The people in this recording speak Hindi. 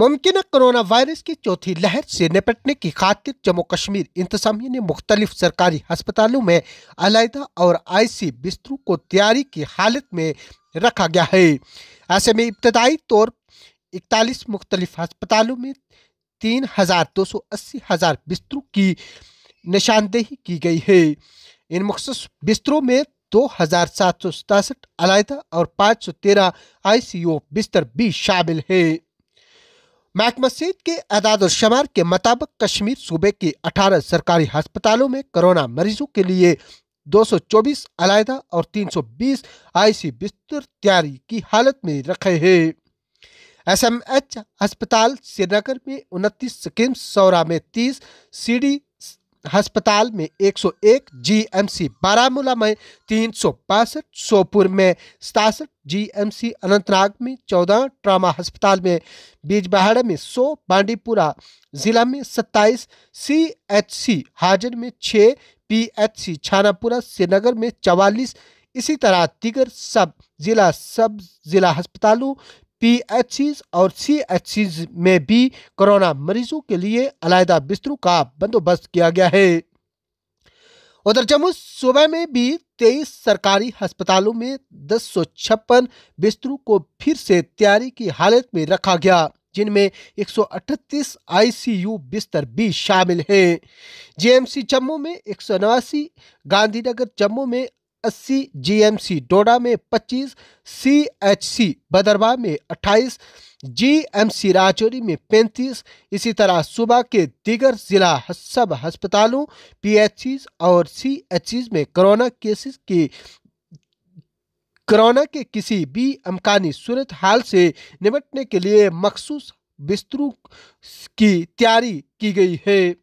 मुमकिन कोरोना वायरस की चौथी लहर से निपटने की खातिर जम्मू कश्मीर इंतजामिया ने मुख्तलिफ सरकारी अस्पतालों में अलहदा और आई सी बिस्तरों को तैयारी की हालत में रखा गया है ऐसे में इब्तदाई तौर इकतालीस मुख्तलिफ अस्पतालों में तीन हज़ार दो सौ अस्सी हज़ार बिस्तरों की निशानदेही की गई है इन मखसूस बिस्तरों में दो हज़ार सात सौ सतासठ अलहदा और पाँच सौ तेरह आई सी ओ बिस्तर भी शामिल है महकमा सेहत के अदाद शुमार के मुताबिक कश्मीर सूबे के 18 सरकारी अस्पतालों में कोरोना मरीजों के लिए 224 अलायदा और 320 आईसी बिस्तर तैयारी की हालत में रखे हैं एसएमएच अस्पताल श्रीनगर में उनतीस सिक्किम सौरा में तीस सीडी अस्पताल में 101, जीएमसी बारामूला में तीन सौ बासठ सोपुर में सतासठ जीएमसी अनंतनाग में चौदह ट्रामा अस्पताल में बीजबहाड़ा में सौ बांडीपुरा जिला में सत्ताईस सीएचसी हाजन में छः पीएचसी छानापुरा श्रीनगर में चवालीस इसी तरह दिगर सब जिला सब जिला अस्पतालों पी और सी में भी कोरोना मरीजों के लिए अलायदा बिस्तरों का बंदोबस्त किया गया है उधर जम्मू सूबे में भी तेईस सरकारी अस्पतालों में दस सौ छप्पन बिस्तरों को फिर से तैयारी की हालत में रखा गया जिनमें 138 आईसीयू बिस्तर भी शामिल हैं सी जम्मू में एक गांधीनगर जम्मू में अस्सी जीएमसी डोडा में 25 सीएचसी बदरवा में 28 जीएमसी राजौरी में 35 इसी तरह सुबह के दीगर जिला सब अस्पतालों पीएचसी और सीएचसी में कोरोना केसेस की कोरोना के किसी भी अमकानी सूरत हाल से निपटने के लिए मखसूस बिस्तरों की तैयारी की गई है